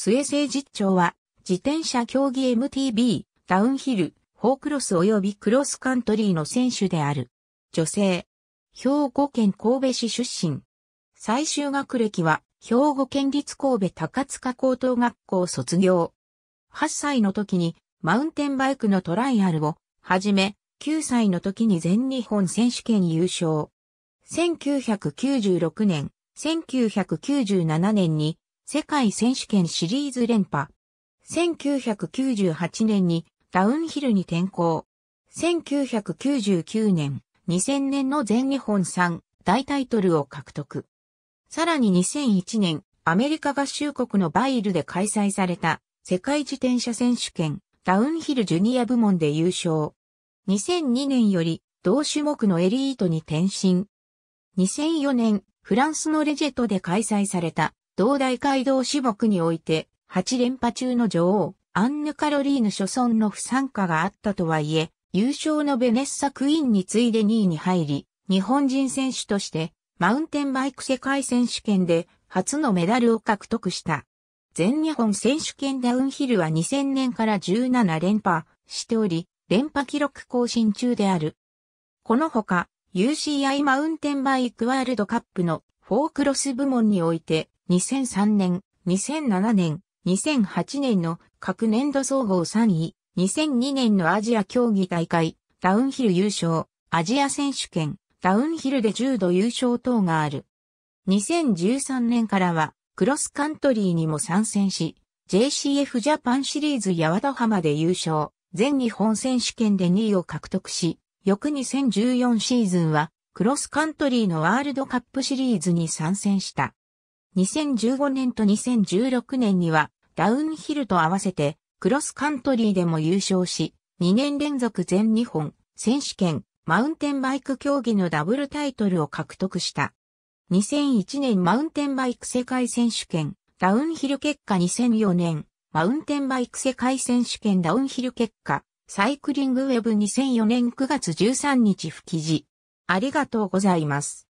末エ実長は、自転車競技 MTB、ダウンヒル、フォークロス及びクロスカントリーの選手である。女性。兵庫県神戸市出身。最終学歴は、兵庫県立神戸高塚高等学校卒業。8歳の時に、マウンテンバイクのトライアルを、はじめ、9歳の時に全日本選手権優勝。1996年、1997年に世界選手権シリーズ連覇。1998年にダウンヒルに転向。1999年、2000年の全日本3大タイトルを獲得。さらに2001年、アメリカ合衆国のバイルで開催された世界自転車選手権ダウンヒルジュニア部門で優勝。2002年より同種目のエリートに転身。2004年、フランスのレジェットで開催された同大街道種目において、8連覇中の女王、アンヌ・カロリーヌ・初村の不参加があったとはいえ、優勝のベネッサ・クイーンに次いで2位に入り、日本人選手として、マウンテンバイク世界選手権で初のメダルを獲得した。全日本選手権ダウンヒルは2000年から17連覇しており、連覇記録更新中である。このほか、UCI マウンテンバイクワールドカップのフォークロス部門において、2003年、2007年、2008年の各年度総合3位、2002年のアジア競技大会、ダウンヒル優勝、アジア選手権、ダウンヒルで重度優勝等がある。2013年からは、クロスカントリーにも参戦し、JCF ジャパンシリーズ八幡浜で優勝、全日本選手権で2位を獲得し、翌2014シーズンは、クロスカントリーのワールドカップシリーズに参戦した。2015年と2016年にはダウンヒルと合わせてクロスカントリーでも優勝し、2年連続全日本選手権マウンテンバイク競技のダブルタイトルを獲得した。2001年マウンテンバイク世界選手権ダウンヒル結果2004年マウンテンバイク世界選手権ダウンヒル結果サイクリングウェブ2004年9月13日不記事。ありがとうございます。